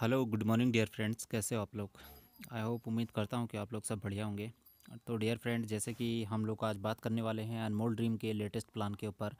hello good morning dear friends कैसे हो आप लोग आई होप उम्मीद करता हूँ कि आप लोग सब बढ़िया होंगे तो डियर फ्रेंड जैसे कि हम लोग आज बात करने वाले हैं अनमोल ड्रीम के लेटेस्ट प्लान के ऊपर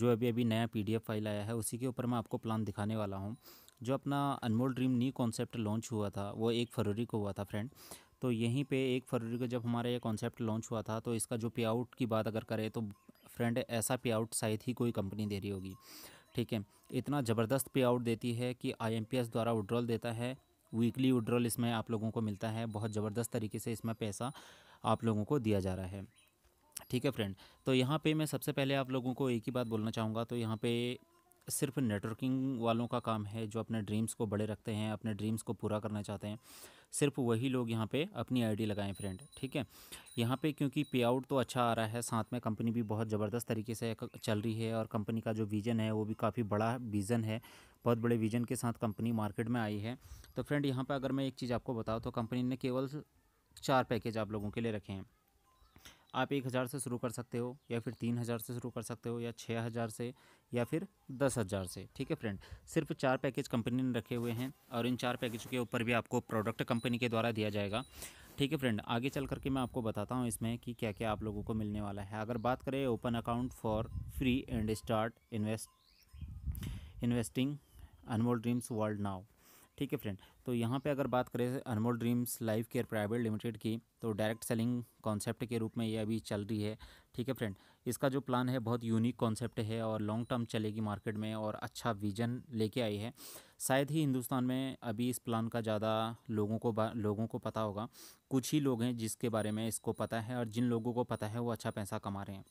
जो अभी अभी नया पीडीएफ फाइल आया है उसी के ऊपर मैं आपको प्लान दिखाने वाला हूँ जो अपना Anmol dream new concept launch हुआ था वो एक फरवरी को हुआ था फ्रेंड तो यहीं पर एक फरवरी को जब हमारा ये कॉन्सेप्ट लॉन्च हुआ था तो इसका जो पे आउट की बात अगर करें तो फ्रेंड ऐसा पे आउट शायद ही कोई कंपनी दे रही होगी ठीक है इतना ज़बरदस्त पे आउट देती है कि आईएमपीएस द्वारा विड्रॉल देता है वीकली विड्रॉल इसमें आप लोगों को मिलता है बहुत ज़बरदस्त तरीके से इसमें पैसा आप लोगों को दिया जा रहा है ठीक है फ्रेंड तो यहाँ पे मैं सबसे पहले आप लोगों को एक ही बात बोलना चाहूँगा तो यहाँ पे सिर्फ नेटवर्किंग वालों का काम है जो अपने ड्रीम्स को बड़े रखते हैं अपने ड्रीम्स को पूरा करना चाहते हैं सिर्फ वही लोग यहाँ पे अपनी आईडी लगाएं फ्रेंड ठीक है यहाँ पे क्योंकि पे आउट तो अच्छा आ रहा है साथ में कंपनी भी बहुत ज़बरदस्त तरीके से चल रही है और कंपनी का जो विज़न है वो भी काफ़ी बड़ा विज़न है बहुत बड़े विज़न के साथ कंपनी मार्केट में आई है तो फ्रेंड यहाँ पर अगर मैं एक चीज़ आपको बताऊँ तो कंपनी ने केवल चार पैकेज आप लोगों के लिए रखे हैं आप एक हज़ार से शुरू कर सकते हो या फिर तीन हज़ार से शुरू कर सकते हो या छः हज़ार से या फिर दस हज़ार से ठीक है फ्रेंड सिर्फ चार पैकेज कंपनी ने रखे हुए हैं और इन चार पैकेज के ऊपर भी आपको प्रोडक्ट कंपनी के द्वारा दिया जाएगा ठीक है फ्रेंड आगे चल करके मैं आपको बताता हूँ इसमें कि क्या क्या आप लोगों को मिलने वाला है अगर बात करें open account for free and start invest investing Anmol dreams world now ठीक है फ्रेंड तो यहाँ पे अगर बात करें Anmol dreams life care private limited की तो डायरेक्ट सेलिंग कॉन्सेप्ट के रूप में ये अभी चल रही है ठीक है फ्रेंड इसका जो प्लान है बहुत यूनिक कॉन्सेप्ट है और लॉन्ग टर्म चलेगी मार्केट में और अच्छा विजन लेके आई है शायद ही हिंदुस्तान में अभी इस प्लान का ज़्यादा लोगों को लोगों को पता होगा कुछ ही लोग हैं जिसके बारे में इसको पता है और जिन लोगों को पता है वो अच्छा पैसा कमा रहे हैं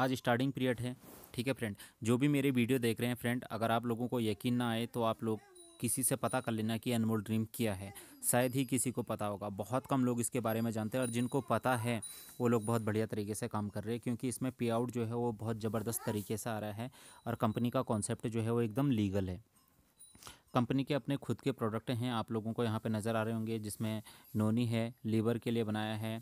आज स्टार्टिंग पीरियड है ठीक है फ्रेंड जो भी मेरे वीडियो देख रहे हैं फ्रेंड अगर आप लोगों को यकीन ना आए तो आप लोग किसी से पता कर लेना कि अनमोल ड्रीम क्या है शायद ही किसी को पता होगा बहुत कम लोग इसके बारे में जानते हैं और जिनको पता है वो लोग बहुत बढ़िया तरीके से काम कर रहे हैं क्योंकि इसमें पे आउट जो है वो बहुत ज़बरदस्त तरीके से आ रहा है और कंपनी का कॉन्सेप्ट जो है वो एकदम लीगल है कंपनी के अपने खुद के प्रोडक्ट हैं आप लोगों को यहाँ पर नज़र आ रहे होंगे जिसमें नोनी है लीवर के लिए बनाया है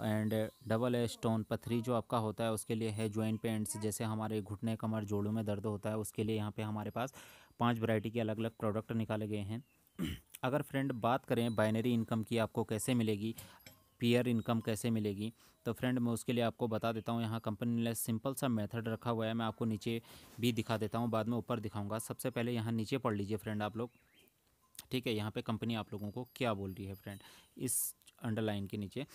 एंड डबल ए स्टोन पथरी जो आपका होता है उसके लिए है जॉइंट पेंट्स जैसे हमारे घुटने कमर जोड़ों में दर्द होता है उसके लिए यहाँ पे हमारे पास पाँच वैरायटी के अलग अलग प्रोडक्ट निकाले गए हैं अगर फ्रेंड बात करें बाइनरी इनकम की आपको कैसे मिलेगी पीयर इनकम कैसे मिलेगी तो फ्रेंड मैं उसके लिए आपको बता देता हूँ यहाँ कंपनी ने सिंपल सा मेथड रखा हुआ है मैं आपको नीचे भी दिखा देता हूँ बाद में ऊपर दिखाऊँगा सबसे पहले यहाँ नीचे पढ़ लीजिए फ्रेंड आप लोग ठीक है यहाँ पर कंपनी आप लोगों को क्या बोल रही है फ्रेंड इस अंडरलाइन के नीचे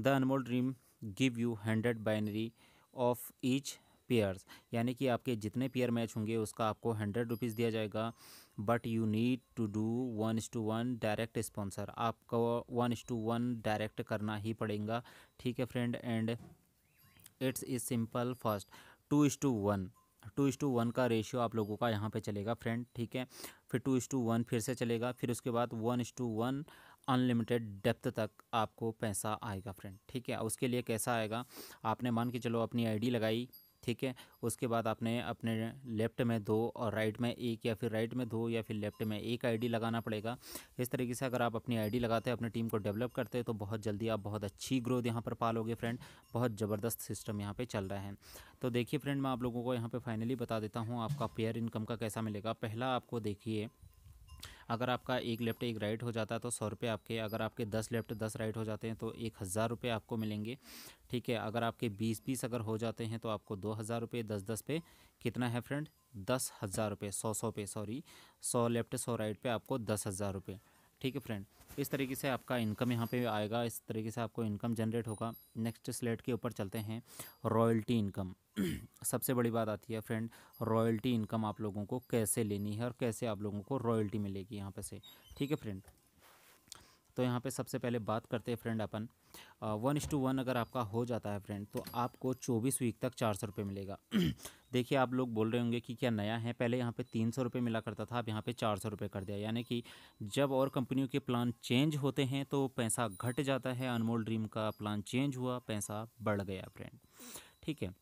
the Anmol dream give you hundred binary of each pairs यानी कि आपके जितने पेयर मैच होंगे उसका आपको हंड्रेड रुपीज़ दिया जाएगा but you need to do one is to one direct sponsor आपको one is to one direct करना ही पड़ेगा ठीक है friend and it's is simple first two is to one two is to one का ratio आप लोगों का यहाँ पे चलेगा फ्रेंड ठीक है फिर टू इज टू वन फिर से चलेगा फिर उसके बाद one is to one unlimited depth तक आपको पैसा आएगा फ्रेंड ठीक है उसके लिए कैसा आएगा आपने मान के चलो अपनी आईडी लगाई ठीक है उसके बाद आपने अपने लेफ्ट में दो और राइट में एक या फिर राइट में दो या फिर लेफ्ट में एक आईडी लगाना पड़ेगा इस तरीके से अगर आप अपनी आईडी लगाते हैं अपनी टीम को डेवलप करते हैं तो बहुत जल्दी आप बहुत अच्छी ग्रोथ यहाँ पर पालोगे फ्रेंड बहुत ज़बरदस्त सिस्टम यहाँ पर चल रहा है तो देखिए फ्रेंड मैं आप लोगों को यहाँ पर फाइनली बता देता हूँ आपका पेयर इनकम का कैसा मिलेगा पहला आपको देखिए अगर आपका एक लेफ्ट एक राइट हो जाता है तो सौ रुपये आपके अगर आपके दस लेफ्ट दस राइट हो जाते हैं तो एक हज़ार रुपये आपको मिलेंगे ठीक है अगर आपके बीस बीस अगर हो जाते हैं तो आपको दो हज़ार रुपये दस दस पे कितना है फ्रेंड दस हज़ार रुपये सौ सौ पे सॉरी सौ लेफ्ट सौ राइट पर आपको दस हज़ार रुपये ठीक है फ्रेंड इस तरीके से आपका इनकम यहाँ पे आएगा इस तरीके से आपको इनकम जनरेट होगा नेक्स्ट स्लेट के ऊपर चलते हैं रॉयल्टी इनकम सबसे बड़ी बात आती है फ्रेंड रॉयल्टी इनकम आप लोगों को कैसे लेनी है और कैसे आप लोगों को रॉयल्टी मिलेगी यहाँ पे से ठीक है फ्रेंड तो यहाँ पे सबसे पहले बात करते हैं फ्रेंड अपन वन इस टू वन अगर आपका हो जाता है फ्रेंड तो आपको चौबीस वीक तक चार सौ रुपये मिलेगा देखिए आप लोग बोल रहे होंगे कि क्या नया है पहले यहाँ पे तीन सौ रुपये मिला करता था अब यहाँ पे चार सौ रुपये कर दिया यानी कि जब और कंपनियों के प्लान चेंज होते हैं तो पैसा घट जाता है अनमोल ड्रीम का प्लान चेंज हुआ पैसा बढ़ गया फ्रेंड ठीक है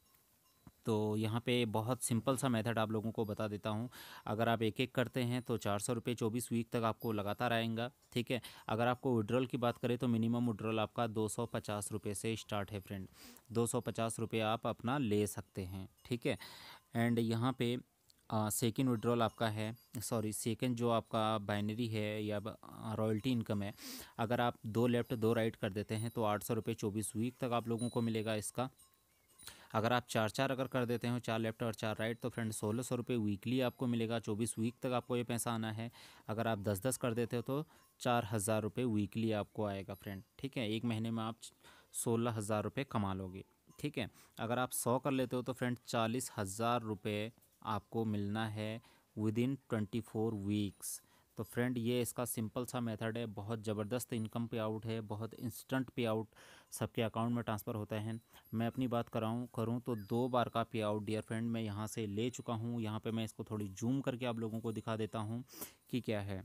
तो यहाँ पे बहुत सिंपल सा मेथड आप लोगों को बता देता हूँ अगर आप एक एक करते हैं तो चार सौ रुपये चौबीस वीक तक आपको लगातार आएगा ठीक है अगर आपको विड्रॉल की बात करें तो मिनिमम विड्रॉल आपका दो सौ पचास रुपये से स्टार्ट है फ्रेंड दो सौ पचास रुपये आप अपना ले सकते हैं ठीक है एंड यहाँ पे सेकेंड विड्रॉल आपका है सॉरी सेकेंड जो आपका बाइनरी है या रॉयल्टी इनकम है अगर आप दो लेफ़्ट दो राइट कर देते हैं तो आठ सौ रुपये चौबीस वीक तक आप लोगों को मिलेगा इसका अगर आप चार चार अगर कर देते हो चार लेफ्ट और चार राइट तो फ्रेंड सोलह सौ रुपये वीकली आपको मिलेगा चौबीस वीक तक आपको ये पैसा आना है अगर आप दस दस कर देते हो तो चार हज़ार रुपये वीकली आपको आएगा फ्रेंड ठीक है एक महीने में आप सोलह हज़ार रुपये कमा लोगे ठीक है अगर आप सौ कर लेते हो तो फ्रेंड चालीस हज़ार रुपये आपको मिलना है within twenty four weeks तो फ्रेंड ये इसका सिंपल सा मेथड है बहुत ज़बरदस्त इनकम पे आउट है बहुत इंस्टेंट पे आउट सबके अकाउंट में ट्रांसफ़र होता है मैं अपनी बात कराऊँ करूँ तो दो बार का पे आउट डियर फ्रेंड मैं यहाँ से ले चुका हूँ यहाँ पे मैं इसको थोड़ी जूम करके आप लोगों को दिखा देता हूँ कि क्या है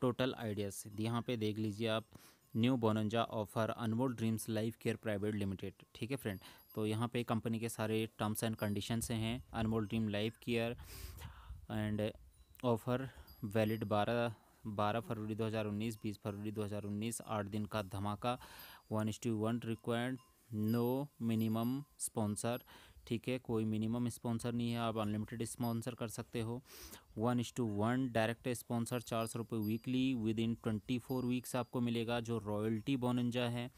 टोटल आइडियाज़ यहाँ पर देख लीजिए आप new bonanza offer Anmol dreams life care private limited ठीक है फ्रेंड तो यहाँ पे कंपनी के सारे टर्म्स एंड कंडीशन हैं Anmol dream life care and offer valid बारह बारह फरवरी 2019 20 फरवरी 2019 आठ दिन का धमाका one to one required no minimum sponsor ठीक है कोई मिनिमम स्पॉन्सर नहीं है आप अनलिमिटेड स्पॉन्सर कर सकते हो one is to one direct sponsor चार सौ रुपये weekly within twenty four weeks आपको मिलेगा जो रॉयल्टी बोनजा है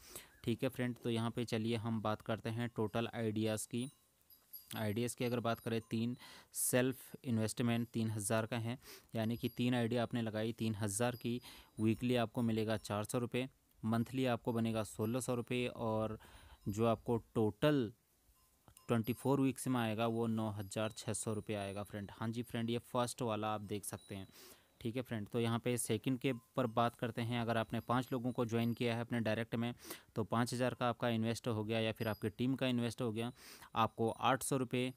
ठीक है फ्रेंड तो यहाँ पे चलिए हम बात करते हैं टोटल आइडियाज़ की आइडियाज़ की अगर बात करें तीन सेल्फ इन्वेस्टमेंट तीन हज़ार का है यानी कि तीन आइडिया आपने लगाई तीन हज़ार की वीकली आपको मिलेगा चार सौ रुपये मंथली आपको बनेगा सोलह सौ रुपये और जो आपको टोटल ट्वेंटी फोर वीक्स में आएगा वो नौ हज़ार छः सौ रुपये आएगा फ्रेंड हाँ जी फ्रेंड ये फर्स्ट वाला आप देख सकते हैं ठीक है फ्रेंड तो यहाँ पे सेकंड के पर बात करते हैं अगर आपने पाँच लोगों को ज्वाइन किया है अपने डायरेक्ट में तो पाँच हज़ार का आपका इन्वेस्ट हो गया या फिर आपकी टीम का इन्वेस्ट हो गया आपको आठ सौ रुपये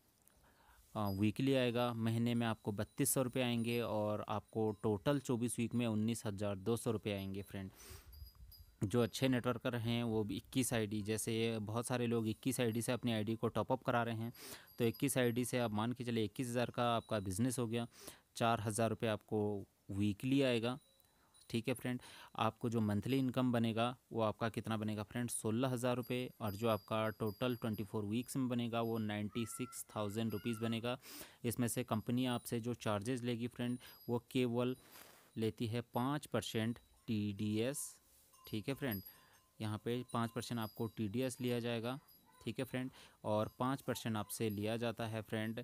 वीकली आएगा महीने में आपको बत्तीस सौ रुपये आएंगे और आपको टोटल चौबीस वीक में उन्नीस हज़ार दो सौ रुपये आएंगे फ्रेंड जो अच्छे नेटवर्कर हैं वो भी इक्कीस आईडी जैसे बहुत सारे लोग इक्कीस आईडी से अपनी आईडी को टॉपअप करा रहे हैं तो इक्कीस आईडी से आप मान के चले इक्कीस हज़ार का आपका बिज़नेस हो गया चार हज़ार रुपये आपको वीकली आएगा ठीक है फ्रेंड आपको जो मंथली इनकम बनेगा वो आपका कितना बनेगा फ्रेंड सोलह हज़ार रुपये और जो आपका टोटल ट्वेंटी फोर वीक्स में बनेगा वो नाइन्टी सिक्स थाउजेंड रुपीज़ बनेगा इसमें से कंपनी आपसे जो चार्जेस लेगी फ्रेंड वो केवल लेती है पाँच परसेंट टी डी एस ठीक है फ्रेंड यहाँ पे पाँच परसेंट आपको टी डी एस लिया जाएगा ठीक है फ्रेंड और पाँच परसेंट आपसे लिया जाता है फ्रेंड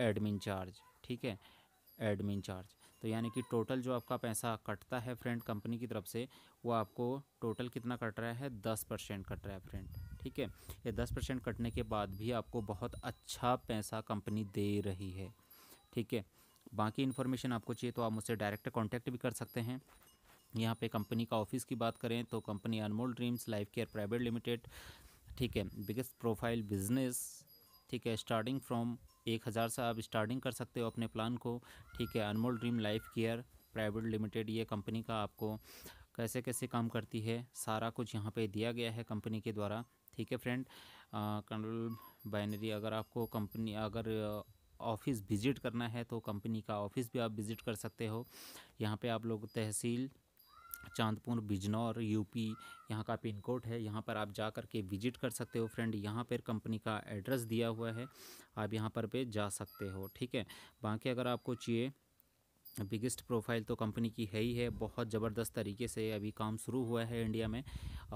एडमिन चार्ज ठीक है एडमिन चार्ज तो यानी कि टोटल जो आपका पैसा कटता है फ्रेंड कंपनी की तरफ से वो आपको टोटल कितना कट रहा है दस परसेंट कट रहा है फ्रेंड ठीक है ये दस परसेंट कटने के बाद भी आपको बहुत अच्छा पैसा कंपनी दे रही है ठीक है बाकी इन्फॉर्मेशन आपको चाहिए तो आप मुझसे डायरेक्ट कॉन्टैक्ट भी कर सकते हैं यहाँ पे कंपनी का ऑफिस की बात करें तो company Anmol dreams life care private limited ठीक है बिगेस्ट प्रोफाइल बिजनेस ठीक है स्टार्टिंग फ्रॉम एक हज़ार से आप स्टार्टिंग कर सकते हो अपने प्लान को ठीक है Anmol dream life care private limited ये कंपनी का आपको कैसे कैसे काम करती है सारा कुछ यहाँ पे दिया गया है कंपनी के द्वारा ठीक है फ्रेंड कर्नल बाइनरी अगर आपको कंपनी अगर ऑफिस विज़िट करना है तो कंपनी का ऑफिस भी आप विज़िट कर सकते हो यहाँ पे आप लोग तहसील चांदपुर बिजनौर यूपी यहाँ का पिन कोड है यहाँ पर आप जा करके विजिट कर सकते हो फ्रेंड यहाँ पर कंपनी का एड्रेस दिया हुआ है आप यहाँ पर पे जा सकते हो ठीक है बाकी अगर आपको चाहिए बिगेस्ट प्रोफाइल तो कंपनी की है ही है बहुत ज़बरदस्त तरीके से अभी काम शुरू हुआ है इंडिया में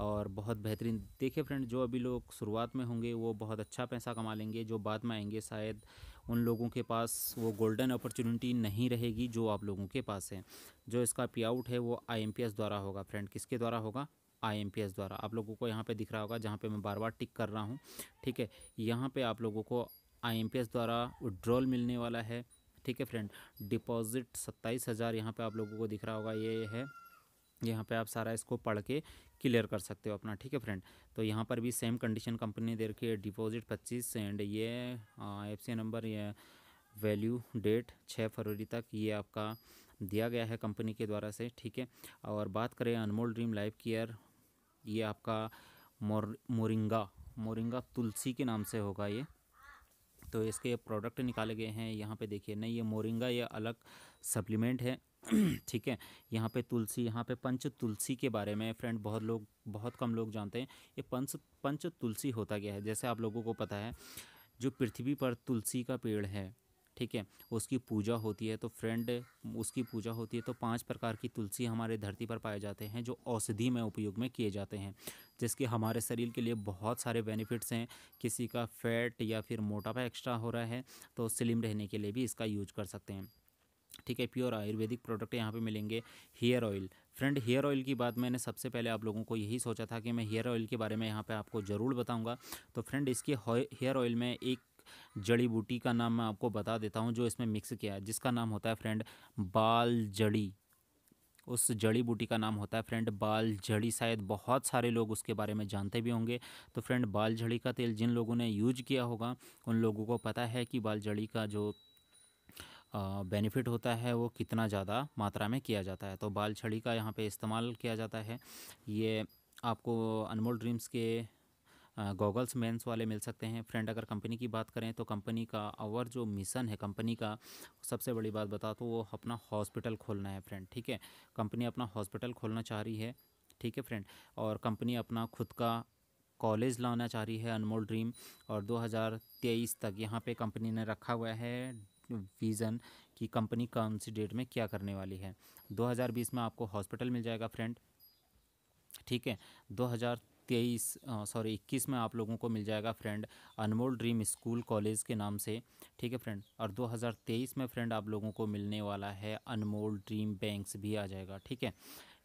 और बहुत बेहतरीन देखिए फ्रेंड जो अभी लोग शुरुआत में होंगे वो बहुत अच्छा पैसा कमा लेंगे जो बाद में आएंगे शायद उन लोगों के पास वो गोल्डन अपॉर्चुनिटी नहीं रहेगी जो आप लोगों के पास है जो इसका पे आउट है वो आई द्वारा होगा फ्रेंड किसके द्वारा होगा आई द्वारा आप लोगों को यहाँ पर दिख रहा होगा जहाँ पर मैं बार बार टिक कर रहा हूँ ठीक है यहाँ पर आप लोगों को आई द्वारा विड्रॉल मिलने वाला है ठीक है फ्रेंड डिपॉजिट सत्ताईस हज़ार यहाँ पर आप लोगों को दिख रहा होगा ये है यहाँ पे आप सारा इसको पढ़ के क्लियर कर सकते हो अपना ठीक है फ्रेंड तो यहाँ पर भी सेम कंडीशन कंपनी ने दे रखी है डिपॉजिट पच्चीस एंड ये एफ हाँ, नंबर ये वैल्यू डेट छः फरवरी तक ये आपका दिया गया है कंपनी के द्वारा से ठीक है और बात करें अनमोल ड्रीम लाइफ केयर ये आपका मोर मोरिंगा मोरिंगा तुलसी के नाम से होगा ये तो इसके प्रोडक्ट निकाले गए हैं यहाँ पे देखिए नहीं ये मोरिंगा ये अलग सप्लीमेंट है ठीक है यहाँ पे तुलसी यहाँ पे पंच तुलसी के बारे में फ्रेंड बहुत लोग बहुत कम लोग जानते हैं ये पंच पंच तुलसी होता गया है जैसे आप लोगों को पता है जो पृथ्वी पर तुलसी का पेड़ है ठीक है उसकी पूजा होती है तो फ्रेंड उसकी पूजा होती है तो पांच प्रकार की तुलसी हमारे धरती पर पाए जाते हैं जो औषधि में उपयोग में किए जाते हैं जिसके हमारे शरीर के लिए बहुत सारे बेनिफिट्स हैं किसी का फैट या फिर मोटापा एक्स्ट्रा हो रहा है तो स्लिम रहने के लिए भी इसका यूज कर सकते हैं ठीक है प्योर आयुर्वेदिक प्रोडक्ट यहाँ पे मिलेंगे hair oil friend hair oil की बात मैंने सबसे पहले आप लोगों को यही सोचा था कि मैं हेयर ऑयल के बारे में यहाँ पे आपको ज़रूर बताऊँगा तो फ्रेंड इसके हेयर ऑयल में एक जड़ी बूटी का नाम मैं आपको बता देता हूँ जो इसमें मिक्स किया है जिसका नाम होता है फ्रेंड बाल जड़ी उस जड़ी बूटी का नाम होता है फ्रेंड बाल जड़ी शायद बहुत सारे लोग उसके बारे में जानते भी होंगे तो फ्रेंड बाल जड़ी का तेल जिन लोगों ने यूज किया होगा उन लोगों को पता है कि बाल जड़ी का जो बेनिफिट होता है वो कितना ज़्यादा मात्रा में किया जाता है तो बाल छड़ी का यहाँ पे इस्तेमाल किया जाता है ये आपको अनमोल ड्रीम्स के गॉगल्स मेंस वाले मिल सकते हैं फ्रेंड अगर कंपनी की बात करें तो कंपनी का और जो मिशन है कंपनी का सबसे बड़ी बात बता तो वो अपना हॉस्पिटल खोलना है फ्रेंड ठीक है कंपनी अपना हॉस्पिटल खोलना चाह रही है ठीक है फ्रेंड और कंपनी अपना खुद का कॉलेज लाना चाह रही है अनमोल ड्रीम और 2023 तक यहाँ पे कंपनी ने रखा हुआ है विज़न कि कंपनी कौन सी डेट में क्या करने वाली है 2020 में आपको हॉस्पिटल मिल जाएगा फ्रेंड ठीक है तेईस सॉरी इक्कीस में आप लोगों को मिल जाएगा friend Anmol dream school college के नाम से ठीक है फ्रेंड और 2023 में फ्रेंड आप लोगों को मिलने वाला है अनमोल ड्रीम बैंक्स भी आ जाएगा ठीक है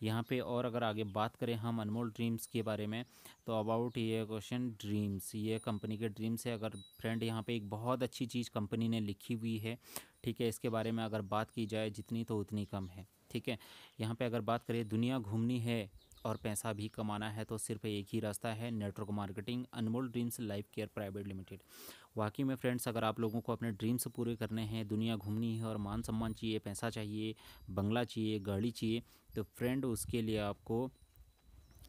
यहाँ पे और अगर आगे बात करें हम अनमोल ड्रीम्स के बारे में तो अबाउट ये क्वेश्चन ड्रीम्स ये कंपनी के ड्रीम्स है अगर फ्रेंड यहाँ पे एक बहुत अच्छी चीज़ कंपनी ने लिखी हुई है ठीक है इसके बारे में अगर बात की जाए जितनी तो उतनी कम है ठीक है यहाँ पे अगर बात करें दुनिया घूमनी है और पैसा भी कमाना है तो सिर्फ एक ही रास्ता है network marketing Anmol dreams life care private limited वाकई में फ्रेंड्स अगर आप लोगों को अपने ड्रीम्स पूरे करने हैं दुनिया घूमनी है और मान सम्मान चाहिए पैसा चाहिए बंगला चाहिए गाड़ी चाहिए तो फ्रेंड उसके लिए आपको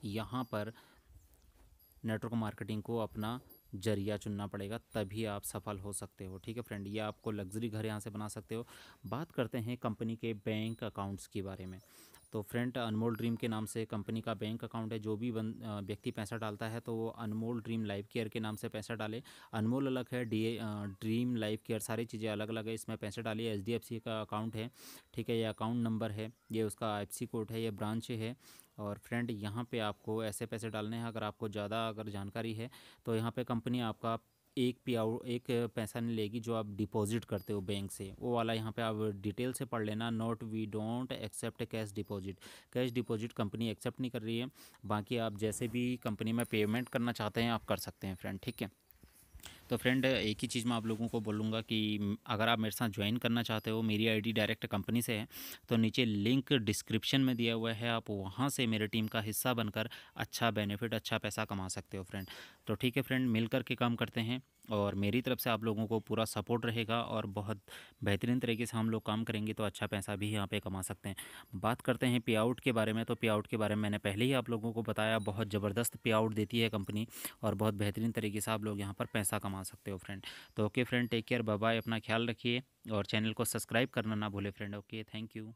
यहाँ पर नेटवर्क मार्केटिंग को अपना जरिया चुनना पड़ेगा तभी आप सफल हो सकते हो ठीक है फ्रेंड ये आपको लग्जरी घर यहाँ से बना सकते हो बात करते हैं कंपनी के बैंक अकाउंट्स के बारे में तो फ्रेंड अनमोल ड्रीम के नाम से कंपनी का बैंक अकाउंट है जो भी व्यक्ति पैसा डालता है तो वो अनमोल ड्रीम लाइफ केयर के नाम से पैसा डाले अनमोल अलग है डी ड्रीम लाइफ केयर सारी चीज़ें अलग अलग है इसमें पैसे डाले एच का अकाउंट है ठीक है ये अकाउंट नंबर है ये उसका आई कोड है ये ब्रांच है और फ्रेंड यहाँ पे आपको ऐसे पैसे डालने हैं अगर आपको ज़्यादा अगर जानकारी है तो यहाँ पे कंपनी आपका एक पियाओ एक पैसा नहीं लेगी जो आप डिपॉजिट करते हो बैंक से वो वाला यहाँ पे आप डिटेल से पढ़ लेना note we don't accept cash deposit cash deposit company accept नहीं कर रही है बाकी आप जैसे भी कंपनी में पेमेंट करना चाहते हैं आप कर सकते हैं फ्रेंड ठीक है तो फ्रेंड एक ही चीज़ मैं आप लोगों को बोलूँगा कि अगर आप मेरे साथ ज्वाइन करना चाहते हो मेरी आईडी डायरेक्ट कंपनी से है तो नीचे लिंक डिस्क्रिप्शन में दिया हुआ है आप वहाँ से मेरे टीम का हिस्सा बनकर अच्छा बेनिफिट अच्छा पैसा कमा सकते हो फ्रेंड तो ठीक है फ्रेंड मिल के काम करते हैं और मेरी तरफ से आप लोगों को पूरा सपोर्ट रहेगा और बहुत बेहतरीन तरीके से हम लोग काम करेंगे तो अच्छा पैसा भी यहाँ पे कमा सकते हैं बात करते हैं पे आउट के बारे में तो पे आउट के बारे में मैंने पहले ही आप लोगों को बताया बहुत ज़बरदस्त पे आउट देती है कंपनी और बहुत बेहतरीन तरीके से आप लोग यहाँ पर पैसा कमा कमा सकते हो फ्रेंड तो okay friend take care bye अपना ख्याल रखिए और चैनल को सब्सक्राइब करना ना भूले फ्रेंड ओके थैंक यू